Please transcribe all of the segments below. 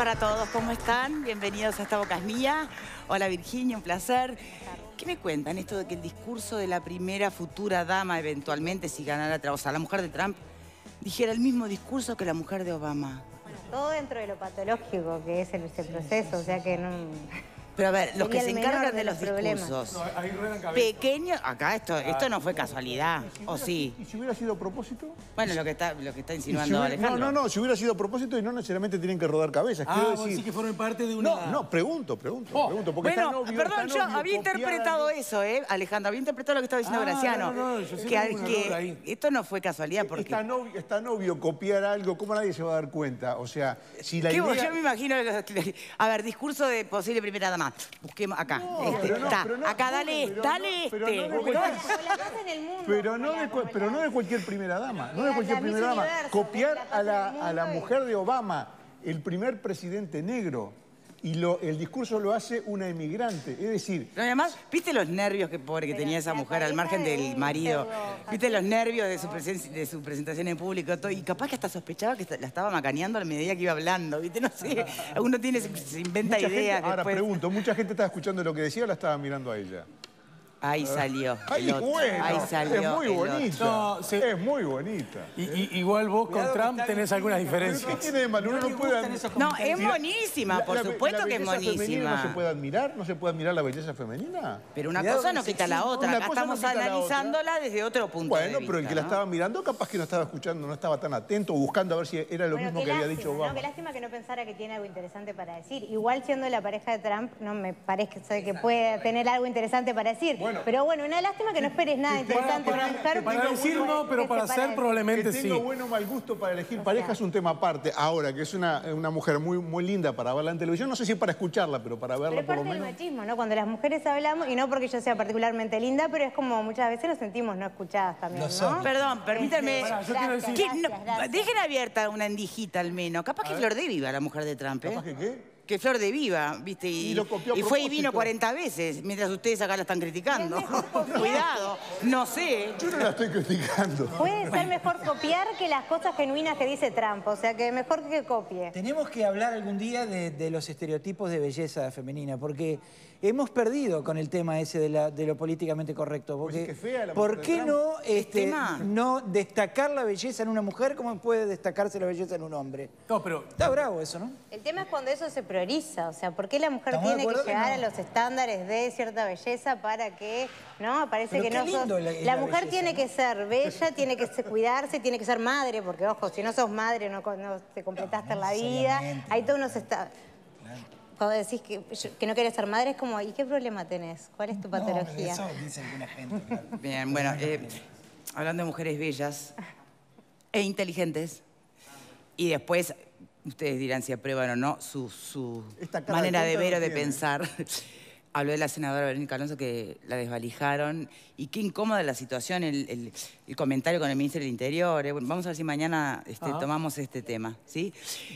Hola para todos, ¿cómo están? Bienvenidos a esta Bocas Mía. Hola Virginia, un placer. ¿Qué me cuentan esto de que el discurso de la primera futura dama, eventualmente, si ganara, o sea, la mujer de Trump, dijera el mismo discurso que la mujer de Obama? Bueno, todo dentro de lo patológico que es en este proceso, o sea que no... Pero a ver, los que se encargan de, los, discursos. No, pequeños, acá esto, esto no fue casualidad, ¿o sí? ¿Y si hubiera sido propósito? Bueno, lo que está, insinuando Alejandro. No, no, no, si hubiera sido propósito y no necesariamente tienen que rodar cabezas. Ah, que fueron parte de una... No, no, pregunto, pregunto, oh, pregunto. bueno, perdón, yo había interpretado eso, ¿eh, Alejandro? Había interpretado lo que estaba diciendo ah, Graciano. No, no, yo que, que, esto no fue casualidad porque... novio copiar algo, ¿cómo nadie se va a dar cuenta? O sea, si la idea... Yo me imagino... A ver, discurso de posible primera dama. Busquemos acá. acá, dale, dale este. Pero no de, pero no de cualquier primera dama. No de cualquier primera dama. Copiar a la, a la mujer de Obama, el primer presidente negro y el discurso lo hace una emigrante. Es decir... además, ¿viste los nervios que pobre que tenía esa mujer al margen del marido? ¿Viste los nervios de su, presentación en público? Y capaz que hasta sospechaba que la estaba macaneando a medida que iba hablando, ¿viste? No sé, uno tiene, se inventa ideas. ahora pregunto, ¿mucha gente estaba escuchando lo que decía o la estaba mirando a ella? Ahí salió. Ahí salió. Es muy bonita. Es muy bonita. Y, ¿eh? igual vos con Trump tenés algunas diferencias. no tiene de no puede... No, es buenísima, por supuesto que es ¿No se puede admirar? ¿No se puede admirar la belleza femenina? Pero una cosa no quita la otra. estamos analizándola desde otro punto de vista. Bueno, pero el que la estaba mirando capaz que no estaba escuchando, no estaba tan atento, buscando a ver si era lo mismo que había dicho ¿no? Bueno, Qué lástima que no pensara que tiene algo interesante para decir. Igual siendo la pareja de Trump, no me parece que puede tener algo interesante para decir. Pero bueno, una lástima que no esperes nada interesante para, mujer. Para decir no, pero para ser probablemente sí. bueno o mal gusto para elegir pareja es un tema aparte. Ahora, que es una, mujer muy, muy linda para verla en televisión, no sé si para escucharla, pero para verla por lo menos. parte del machismo, ¿no? Cuando las mujeres hablamos, y no porque yo sea particularmente linda, pero es como muchas veces nos sentimos no escuchadas también, ¿no? Perdón, este, permítame. Dejen abierta una endijita al menos. Capaz que Flor de Viva, la mujer de Trump, ¿eh? ¿Capaz que qué? que Flor de Viva, ¿viste? Y, fue y vino 40 veces, mientras ustedes acá la están criticando. Cuidado, no sé. Yo no la estoy criticando. Puede ser mejor copiar que las cosas genuinas que dice Trump, o sea que mejor que copie. Tenemos que hablar algún día de, de los estereotipos de belleza femenina, porque hemos perdido con el tema ese de, lo políticamente correcto. Pues porque, ¿Por qué este, no, destacar la belleza en una mujer como puede destacarse la belleza en un hombre? pero... Está bravo eso, ¿no? El tema es cuando eso se prioriza. O sea, ¿por qué la mujer tiene que llegar a los estándares de cierta belleza para que... No, parece que no La, mujer tiene que ser bella, tiene que cuidarse, tiene que ser madre, porque, ojo, si no sos madre no, te completaste la vida. Hay todos unos... Está cuando decís que, que no querés ser madre, es como, ¿y qué problema tenés? ¿Cuál es tu patología? No, eso dice alguna gente. Bien, bueno, eh, hablando de mujeres bellas e inteligentes, y después ustedes dirán si aprueban o no su, su manera de ver o de pensar. Habló de la senadora Verónica Alonso que la desvalijaron. Y qué incómoda la situación, el, comentario con el ministro del Interior. Eh. Bueno, vamos a ver si mañana este, ah. tomamos este tema. ¿sí?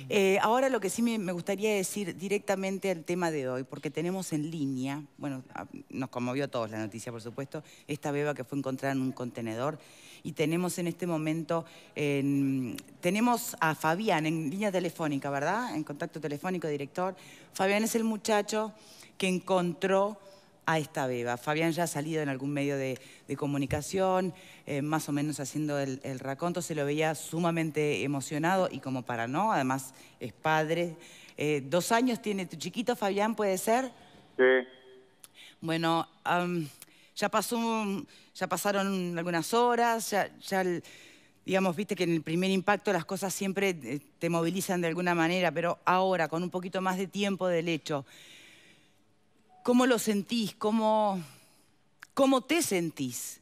Eh, ahora lo que sí me, gustaría decir directamente al tema de hoy, porque tenemos en línea, bueno, nos conmovió a todos la noticia, por supuesto, esta beba que fue encontrada en un contenedor. Y tenemos en este momento, tenemos a Fabián en línea telefónica, ¿verdad? En contacto telefónico, director. Fabián es el muchacho que encontró a esta beba. Fabián ya ha salido en algún medio de, comunicación, eh, más o menos haciendo el, raconto, se lo veía sumamente emocionado y como para no, además es padre. Eh, ¿Dos años tiene tu chiquito, Fabián, puede ser? Sí. Bueno, ya, pasó, ya pasaron algunas horas, ya, digamos, viste que en el primer impacto las cosas siempre eh, te movilizan de alguna manera, pero ahora, con un poquito más de tiempo del hecho, ¿Cómo lo sentís? ¿Cómo, cómo te sentís?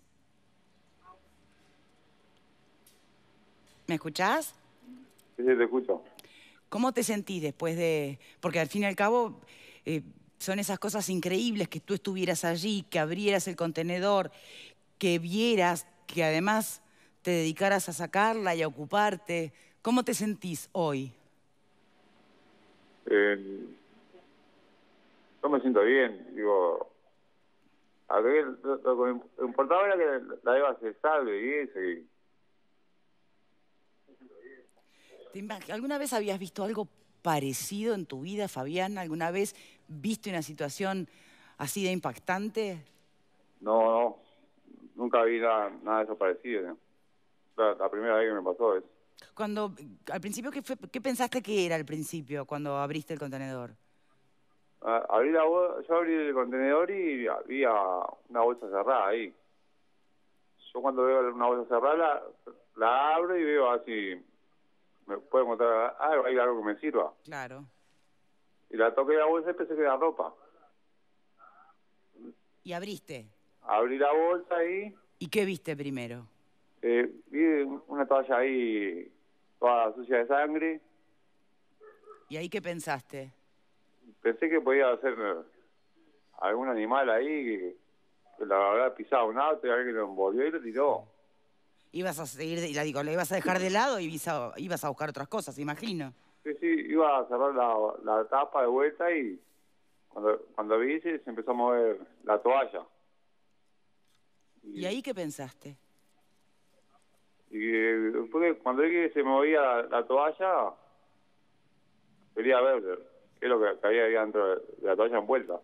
¿Me escuchás? Sí, te escucho. ¿Cómo te sentís después de...? Porque al fin y al cabo eh, son esas cosas increíbles que tú estuvieras allí, que abrieras el contenedor, que vieras, que además te dedicaras a sacarla y a ocuparte. ¿Cómo te sentís hoy? Eh, yo me siento bien, digo, lo, que importaba era que la Eva se salve y eso. ¿Alguna vez habías visto algo parecido en tu vida, Fabián? ¿Alguna vez viste una situación así de impactante? No, no, nunca vi nada, nada de eso parecido. La, primera vez que me pasó es. Cuando, al principio, ¿qué, ¿qué pensaste que era al principio cuando abriste el contenedor? Ah, abrí la yo abrí el contenedor y había una bolsa cerrada ahí. Yo cuando veo una bolsa cerrada la, la abro y veo así, me puedo encontrar ah, algo que me sirva. Claro. Y la toqué la bolsa y pensé que era ropa. ¿Y abriste? Abrí la bolsa ahí. ¿Y qué viste primero? Eh, vi una toalla ahí toda sucia de sangre. ¿Y ahí qué pensaste? pensé que podía hacer eh, algún animal ahí que, la verdad pisado un auto y alguien lo envolvió y lo tiró. Ibas a seguir, la digo, ibas a dejar de lado y ibas a, buscar otras cosas, imagino. Sí, sí, iba a cerrar la, tapa de vuelta y cuando, cuando vi se, empezó a mover la toalla. ¿Y, ahí qué pensaste? Y eh, después, cuando vi que se movía la, la toalla, quería verlo es lo que había ahí dentro de la toalla envuelta?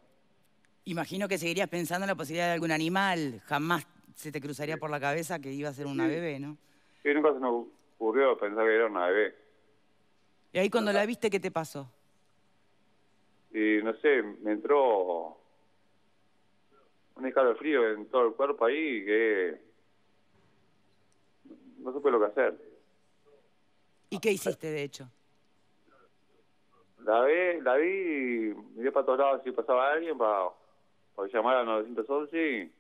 Imagino que seguirías pensando en la posibilidad de algún animal. Jamás se te cruzaría por la cabeza que iba a ser una bebé, ¿no? Sí, nunca se nos ocurrió pensar que era una bebé. ¿Y ahí cuando la viste, qué te pasó? Y no sé, me entró un escalofrío en todo el cuerpo ahí que no supe lo que hacer. ¿Y qué hiciste, de hecho? La vi, la vi y miré para todos lados si pasaba alguien para, llamar al 911 y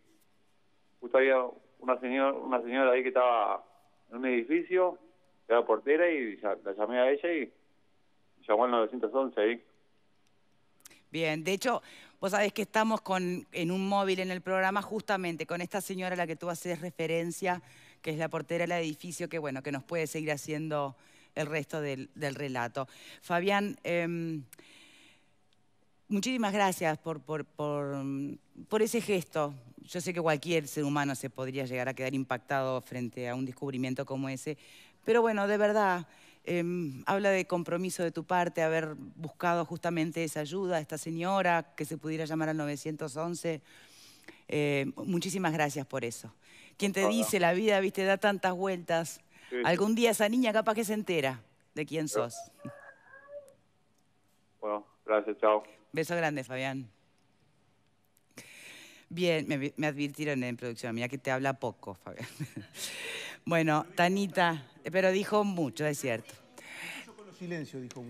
justo había una señora, una señora ahí que estaba en un edificio, era portera y la llamé a ella y llamó al 911 ahí. Bien, de hecho, vos sabés que estamos con, en un móvil en el programa justamente con esta señora a la que tú haces referencia, que es la portera del edificio, que bueno, que nos puede seguir haciendo el resto del, relato. Fabián, em, muchísimas gracias por, ese gesto. Yo sé que cualquier ser humano se podría llegar a quedar impactado frente a un descubrimiento como ese, pero bueno, de verdad, em, habla de compromiso de tu parte, haber buscado justamente esa ayuda a esta señora que se pudiera llamar al 911. Eh, muchísimas gracias por eso. Quien te dice la vida, viste, da tantas vueltas Algún día esa niña capaz que se entera de quién sos. Bueno, gracias, chao. Beso grande, Fabián. Bien, me, advirtieron en producción, mira que te habla poco, Fabián. Bueno, Tanita, eh, pero dijo mucho, es cierto.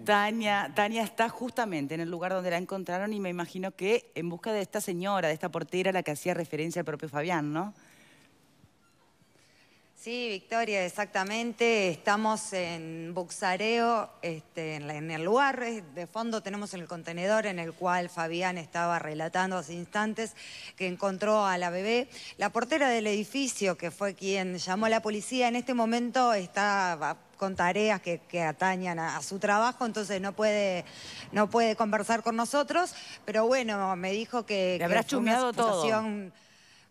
Tania, Tania está justamente en el lugar donde la encontraron y me imagino que en busca de esta señora, de esta portera la que hacía referencia al propio Fabián, ¿no? Sí, Victoria, exactamente. Estamos en Buxareo, este, en, el lugar. Eh, de fondo tenemos el contenedor en el cual Fabián estaba relatando hace instantes que encontró a la bebé. La portera del edificio, que fue quien llamó a la policía, en este momento está con tareas que, atañan a, su trabajo, entonces no puede, no puede conversar con nosotros. Pero bueno, me dijo que, Le habrá todo.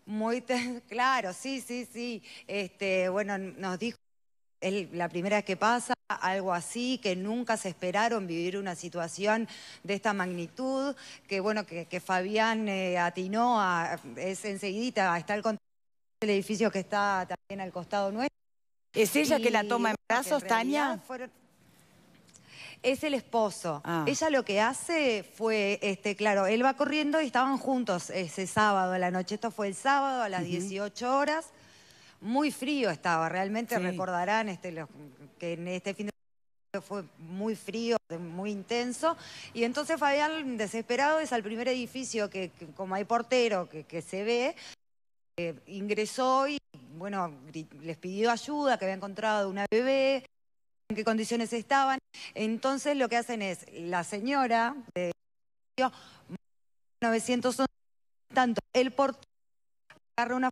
Muy claro, sí, sí, sí. Este, bueno, nos dijo es la primera vez que pasa algo así, que nunca se esperaron vivir una situación de esta magnitud, que bueno, que, Fabián eh, atinó a, es enseguidita, está el del edificio que está también al costado nuestro. ¿Es ella que la toma en brazos, Tania? es el esposo. Ah. Ella lo que hace fue, este, claro, él va corriendo y estaban juntos ese sábado a la noche. Esto fue el sábado a las 18 horas. Muy frío estaba, realmente recordarán este, que en este fin de fue muy frío, muy intenso. Y entonces Fabián, desesperado, es al primer edificio que, como hay portero, que, se ve, eh, ingresó y, bueno, les pidió ayuda, que había encontrado una bebé, en qué condiciones estaban. Entonces lo que hacen es, la señora de 911, tanto el portero agarra una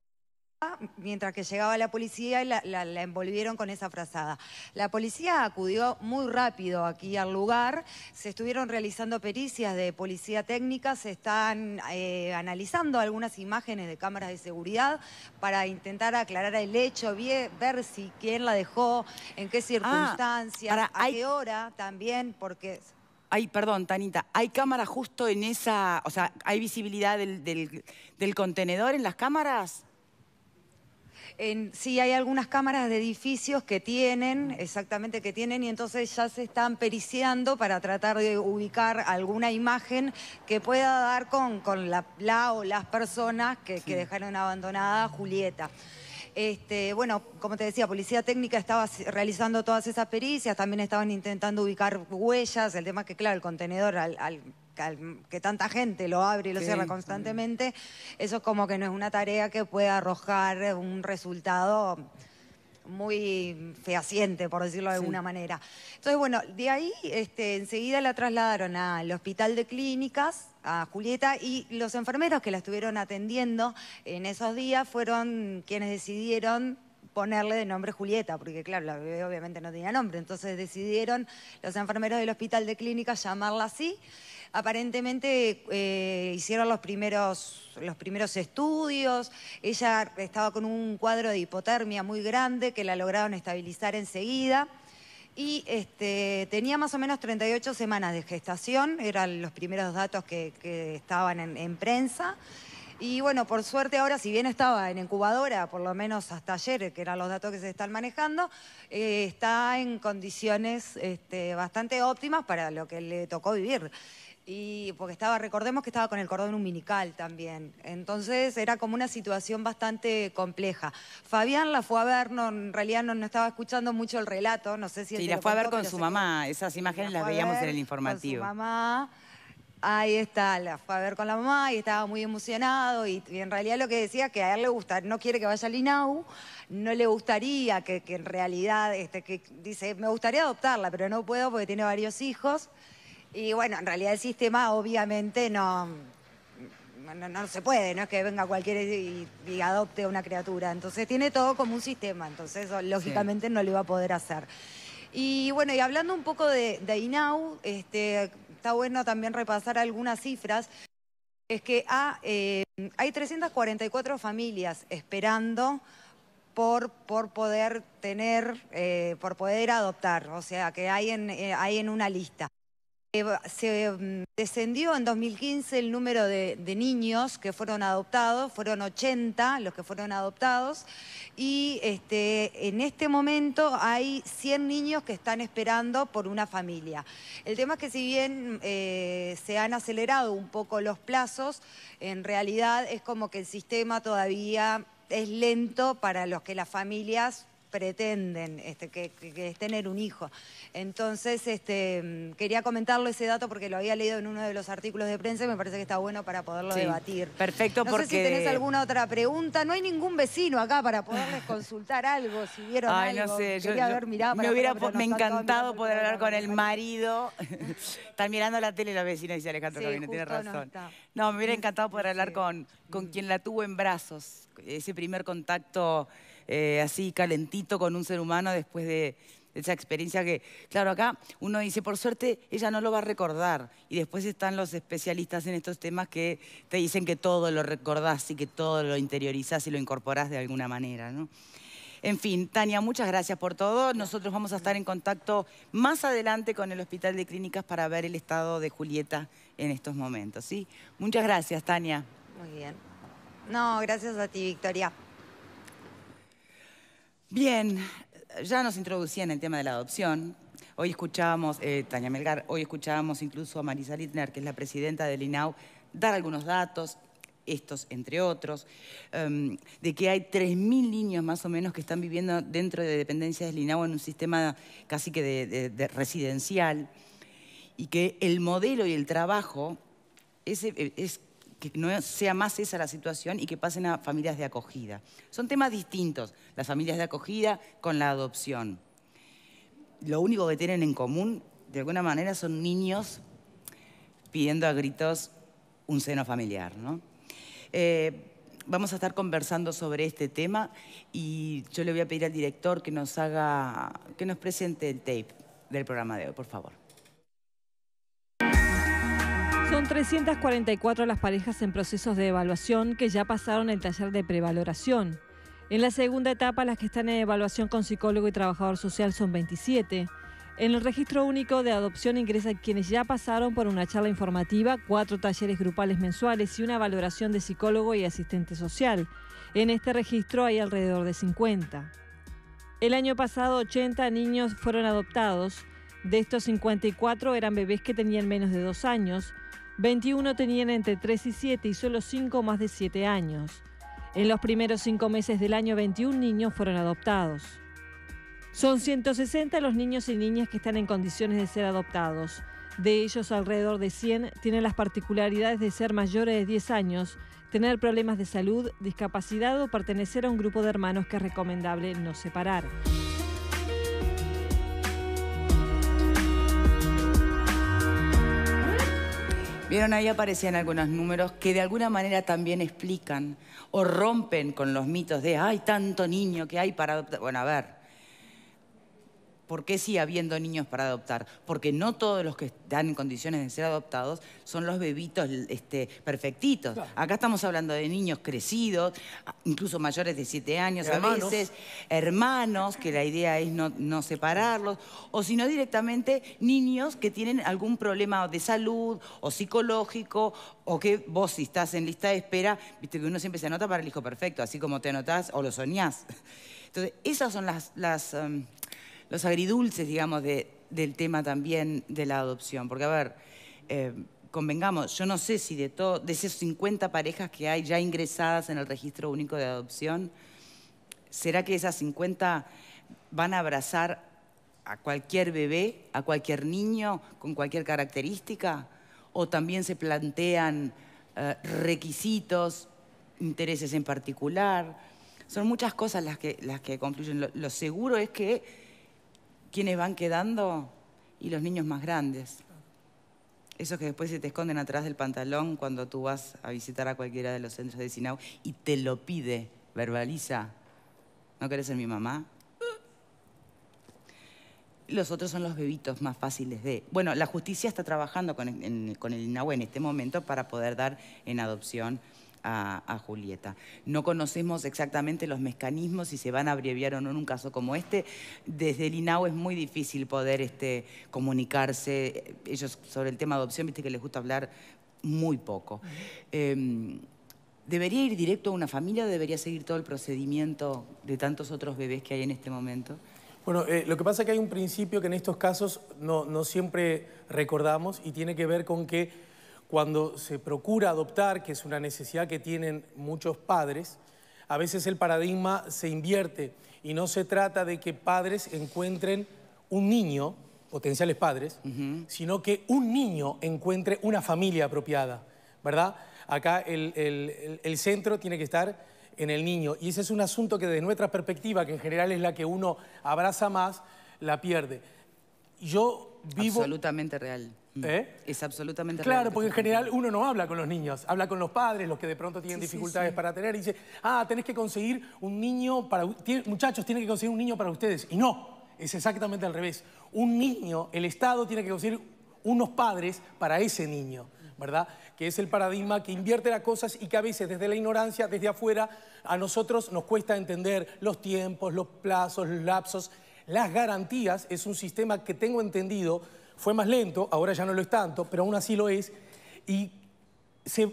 Ah, mientras que llegaba la policía y la, envolvieron con esa frazada. La policía acudió muy rápido aquí al lugar, se estuvieron realizando pericias de policía técnica, se están eh, analizando algunas imágenes de cámaras de seguridad para intentar aclarar el hecho, ver si quién la dejó, en qué ah, circunstancias, a qué hora también, porque... Ay, perdón, Tanita, ¿hay cámara justo en esa, o sea, hay visibilidad del contenedor en las cámaras? sí, hay algunas cámaras de edificios que tienen, mm. exactamente que tienen, y entonces ya se están periciando para tratar de ubicar alguna imagen que pueda dar con, la, o las personas que, dejaron abandonada Julieta. Este, bueno, como te decía, Policía Técnica estaba realizando todas esas pericias, también estaban intentando ubicar huellas, el tema que, claro, el contenedor al que tanta gente lo abre y lo cierra constantemente, eso como que no es una tarea que pueda arrojar un resultado muy fehaciente, por decirlo de alguna manera. Entonces, bueno, de ahí este, enseguida la trasladaron al hospital de clínicas, a Julieta, y los enfermeros que la estuvieron atendiendo en esos días fueron quienes decidieron ponerle de nombre Julieta, porque claro, la bebé obviamente no tenía nombre, entonces decidieron los enfermeros del hospital de clínicas llamarla así aparentemente eh, hicieron los primeros, los primeros estudios, ella estaba con un cuadro de hipotermia muy grande que la lograron estabilizar enseguida y este, tenía más o menos 38 semanas de gestación, eran los primeros datos que, estaban en, prensa. Y bueno, por suerte ahora, si bien estaba en incubadora, por lo menos hasta ayer, que eran los datos que se están manejando, eh, está en condiciones este, bastante óptimas para lo que le tocó vivir. Y porque estaba, recordemos que estaba con el cordón umbilical también. Entonces era como una situación bastante compleja. Fabián la fue a ver, en realidad no, estaba escuchando mucho el relato, no sé si... sí, la fue a ver con su mamá, esas imágenes las veíamos en el informativo. su mamá, ahí está, la fue a ver con la mamá y estaba muy emocionado y, en realidad lo que decía que a él le gusta, no quiere que vaya al INAU, no le gustaría que, en realidad, este, que dice, me gustaría adoptarla, pero no puedo porque tiene varios hijos. Y bueno, en realidad el sistema obviamente no, no, se puede, no es que venga cualquiera y, adopte a una criatura. Entonces tiene todo como un sistema, entonces lógicamente no lo iba a poder hacer. Y bueno, y hablando un poco de, INAU, este, está bueno también repasar algunas cifras. Es que ah, eh, hay 344 familias esperando por, por poder tener, eh, por poder adoptar. O sea, que hay en, eh, hay en una lista. Eh, se mm, descendió en 2015 el número de, niños que fueron adoptados, fueron 80 los que fueron adoptados y este, en este momento hay 100 niños que están esperando por una familia. El tema es que si bien eh, se han acelerado un poco los plazos, en realidad es como que el sistema todavía es lento para los que las familias pretenden este, que, es tener un hijo. Entonces, este, mm, quería comentarlo ese dato porque lo había leído en uno de los artículos de prensa y me parece que está bueno para poderlo debatir. Perfecto, no sé si tenés alguna otra pregunta. No hay ningún vecino acá para poderles consultar algo, si vieron algo. me hubiera encantado poder hablar con el marido. Están mirando la tele y la vecina, dice Alejandro sí, tiene razón. No, me hubiera encantado poder hablar con, con mm. quien la tuvo en brazos, ese primer contacto eh, así calentito con un ser humano después de esa experiencia que, claro, acá uno dice, por suerte ella no lo va a recordar. Y después están los especialistas en estos temas que te dicen que todo lo recordás y que todo lo interiorizás y lo incorporás de alguna manera, ¿no? En fin, Tania, muchas gracias por todo. Nosotros vamos a estar en contacto más adelante con el Hospital de Clínicas para ver el estado de Julieta en estos momentos, ¿sí? Muchas gracias, Tania. Muy bien. No, gracias a ti, Victoria. Bien, ya nos introducían en el tema de la adopción. Hoy escuchábamos, eh, Tania Melgar, hoy escuchábamos incluso a Marisa Littner, que es la presidenta del INAU, dar algunos datos, estos entre otros, em, de que hay 3.000 niños más o menos que están viviendo dentro de dependencias del Linao en un sistema casi que de, residencial y que el modelo y el trabajo eh, es, es que no sea más esa la situación y que pasen a familias de acogida. Son temas distintos, las familias de acogida con la adopción. Lo único que tienen en común, de alguna manera, son niños pidiendo a gritos un seno familiar. ¿no? Eh, vamos a estar conversando sobre este tema y yo le voy a pedir al director que nos haga, que nos presente el tape del programa de hoy, por favor. Son 344 las parejas en procesos de evaluación que ya pasaron el taller de prevaloración. En la segunda etapa, las que están en evaluación con psicólogo y trabajador social son 27. En el registro único de adopción ingresan quienes ya pasaron por una charla informativa, cuatro talleres grupales mensuales y una valoración de psicólogo y asistente social. En este registro hay alrededor de 50. El año pasado 80 niños fueron adoptados. De estos 54 eran bebés que tenían menos de dos años, 21 tenían entre 3 y 7 y solo 5 más de 7 años. En los primeros 5 meses del año, 21 niños fueron adoptados. Son 160 los niños y niñas que están en condiciones de ser adoptados. De ellos, alrededor de 100 tienen las particularidades de ser mayores de 10 años, tener problemas de salud, discapacidad o pertenecer a un grupo de hermanos que es recomendable no separar. Vieron, ahí aparecían algunos números que de alguna manera también explican o rompen con los mitos de, hay tanto niño que hay para adoptar. Bueno, a ver, ¿Por qué sigue habiendo niños para adoptar? Porque no todos los que están en condiciones de ser adoptados son los bebitos este, perfectitos. Acá estamos hablando de niños crecidos, incluso mayores de 7 años a veces, hermanos, que la idea es no, separarlos, o sino directamente niños que tienen algún problema de salud o psicológico, o que vos si estás en lista de espera, viste que uno siempre se anota para el hijo perfecto, así como te anotás o lo soñás. Entonces, esas son las... Em, los agridulces, digamos, del tema también de la adopción. Porque, a ver, eh, convengamos, yo no sé si de, todo, de esas 50 parejas que hay ya ingresadas en el registro único de adopción, ¿será que esas 50 van a abrazar a cualquier bebé, a cualquier niño con cualquier característica? ¿O también se plantean eh, requisitos, intereses en particular? Son muchas cosas las que, las que concluyen lo seguro es que quienes van quedando y los niños más grandes. Esos que después se te esconden atrás del pantalón cuando tú vas a visitar a cualquiera de los centros de Sinau y te lo pide, verbaliza. ¿No querés ser mi mamá? Los otros son los bebitos más fáciles de... Bueno, la justicia está trabajando con, el Inau en este momento para poder dar en adopción a, Julieta. No conocemos exactamente los mecanismos, si se van a abreviar o no en un caso como este. Desde el INAO es muy difícil poder este, comunicarse. Ellos sobre el tema de adopción, viste que les gusta hablar muy poco. Em, ¿Debería ir directo a una familia o debería seguir todo el procedimiento de tantos otros bebés que hay en este momento? Bueno, eh, lo que pasa es que hay un principio que en estos casos no siempre recordamos y tiene que ver con que cuando se procura adoptar, que es una necesidad que tienen muchos padres, a veces el paradigma se invierte y no se trata de que padres encuentren un niño, potenciales padres, sino que un niño encuentre una familia apropiada, ¿verdad? Acá el, el, centro tiene que estar en el niño y ese es un asunto que desde nuestra perspectiva, que en general es la que uno abraza más, la pierde. Yo vivo... Absolutamente real. Mm. ¿Eh? Es absolutamente Claro, porque en general uno no habla con los niños, habla con los padres, los que de pronto tienen dificultades para tener, y dice, ah, tenés que conseguir un niño para... muchachos, tienen que conseguir un niño para ustedes. Y no, es exactamente al revés. Un niño, el Estado tiene que conseguir unos padres para ese niño, ¿verdad? Que es el paradigma que invierte las cosas y que a veces desde la ignorancia, desde afuera, a nosotros nos cuesta entender los tiempos, los plazos, los lapsos. Las garantías es un sistema que tengo entendido fue más lento, ahora ya no lo es tanto, pero aún así lo es. Y se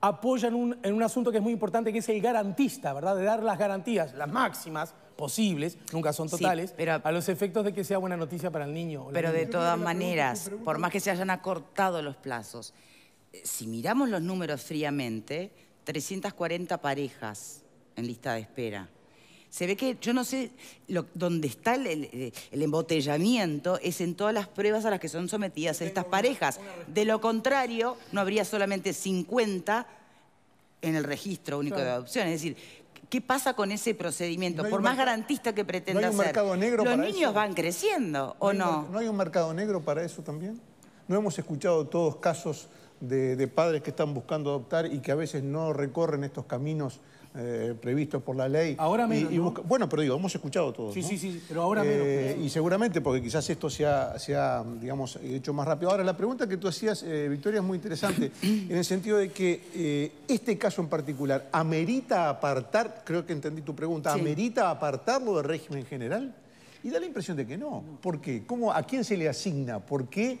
apoya en un, asunto que es muy importante, que es el garantista, ¿verdad? De dar las garantías, las máximas posibles, nunca son totales, sí, a los efectos de que sea buena noticia para el niño. pero de todas maneras, por más que se hayan acortado los plazos, eh, si miramos los números fríamente, 340 parejas en lista de espera. Se ve que, yo no sé, dónde está eh, el, embotellamiento es en todas las pruebas a las que son sometidas estas parejas. De lo contrario, no habría solamente 50 en el registro único de adopción. Es decir, ¿qué pasa con ese procedimiento? Por más garantista que pretenda mercado negro los niños van creciendo, ¿o no, no? hay un mercado negro para eso también? ¿No hemos escuchado todos casos de, de padres que están buscando adoptar y que a veces no recorren estos caminos eh, previstos por la ley. Ahora Bueno, pero digo, hemos escuchado todo. Sí, sí, sí, pero ahora eh, y seguramente, porque quizás esto se ha, digamos, hecho más rápido. Ahora, la pregunta que tú hacías, eh, Victoria, es muy interesante, en el sentido de que este caso en particular, ¿amerita apartar, creo que entendí tu pregunta, ¿amerita apartarlo del régimen general? Y da la impresión de que no. ¿Por qué? ¿A quién se le asigna? ¿Por qué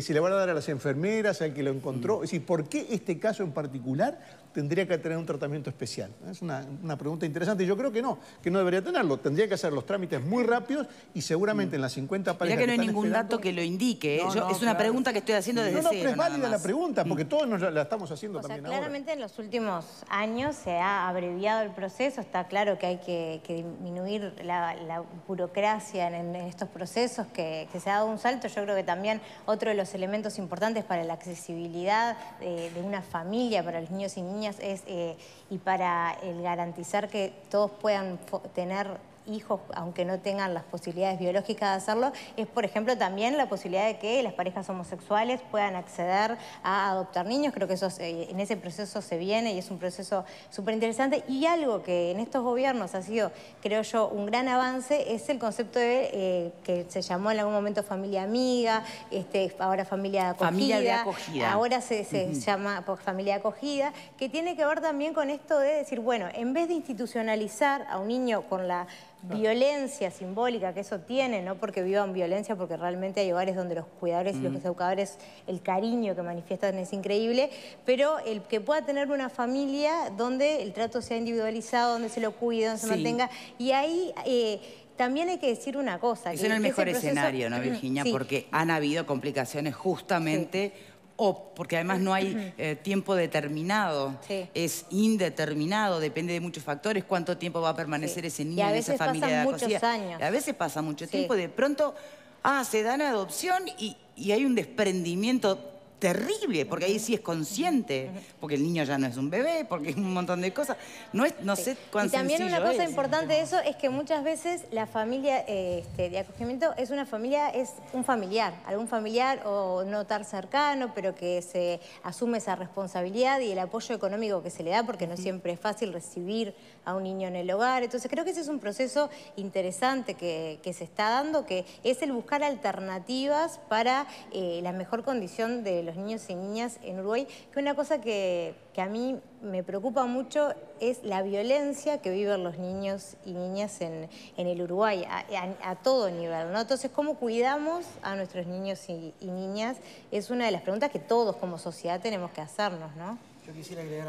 se le van a dar a las enfermeras, al que lo encontró. Mm. Es decir, ¿por qué este caso en particular tendría que tener un tratamiento especial? Es una, pregunta interesante. y Yo creo que no, que no debería tenerlo. Tendría que hacer los trámites muy rápidos y seguramente en las 50 páginas. Ya que no hay ningún dato que lo indique. ¿eh? es una pregunta que estoy haciendo desde No, no, pero es válida la pregunta, porque mm. todos nos la, estamos haciendo sea, claramente en los últimos años se ha abreviado el proceso. Está claro que hay que, disminuir la, burocracia en, estos procesos, que, se ha dado un salto. Yo creo que también otro de los elementos importantes para la accesibilidad eh, de una familia, para los niños y niñas, es, eh, y para el garantizar que todos puedan tener hijos, aunque no tengan las posibilidades biológicas de hacerlo, es por ejemplo también la posibilidad de que las parejas homosexuales puedan acceder a adoptar niños. Creo que eso, en ese proceso se viene y es un proceso súper interesante. Y algo que en estos gobiernos ha sido, creo yo, un gran avance es el concepto de, eh, que se llamó en algún momento familia amiga, este, ahora familia de acogida. Ahora se, llama pues, familia acogida, que tiene que ver también con esto de decir, bueno, en vez de institucionalizar a un niño con la violencia simbólica que eso tiene, no porque vivan violencia, porque realmente hay hogares donde los cuidadores y los mm. educadores, el cariño que manifiestan es increíble, pero el que pueda tener una familia donde el trato sea individualizado, donde se lo cuide, donde se se mantenga, y ahí... Eh, también hay que decir una cosa. Es en el mejor escenario, ¿no, Virginia? Porque han habido complicaciones justamente o, porque además no hay eh, tiempo determinado, es indeterminado, depende de muchos factores, cuánto tiempo va a permanecer ese niño en esa familia. de muchos años. a veces pasa mucho tiempo y de pronto, ah, se dan adopción y, y hay un desprendimiento terrible, porque ahí sí es consciente, porque el niño ya no es un bebé, porque es un montón de cosas. No, es, no sé Y también una cosa importante de eso es que muchas veces la familia este, de acogimiento es una familia, es un familiar, algún familiar o no tan cercano, pero que se asume esa responsabilidad y el apoyo económico que se le da, porque no siempre es fácil recibir a un niño en el hogar. Entonces creo que ese es un proceso interesante que, se está dando, que es el buscar alternativas para eh, la mejor condición del los niños y niñas en Uruguay, que una cosa que, que a mí me preocupa mucho es la violencia que viven los niños y niñas en, el Uruguay, a, todo nivel. ¿no? Entonces, ¿cómo cuidamos a nuestros niños y, niñas? Es una de las preguntas que todos como sociedad tenemos que hacernos, ¿no?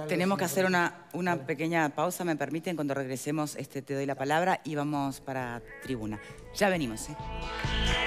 Tenemos que hacer una, una pequeña pausa, me permiten, cuando regresemos este, te doy la palabra y vamos para tribuna. Ya venimos. ¿eh?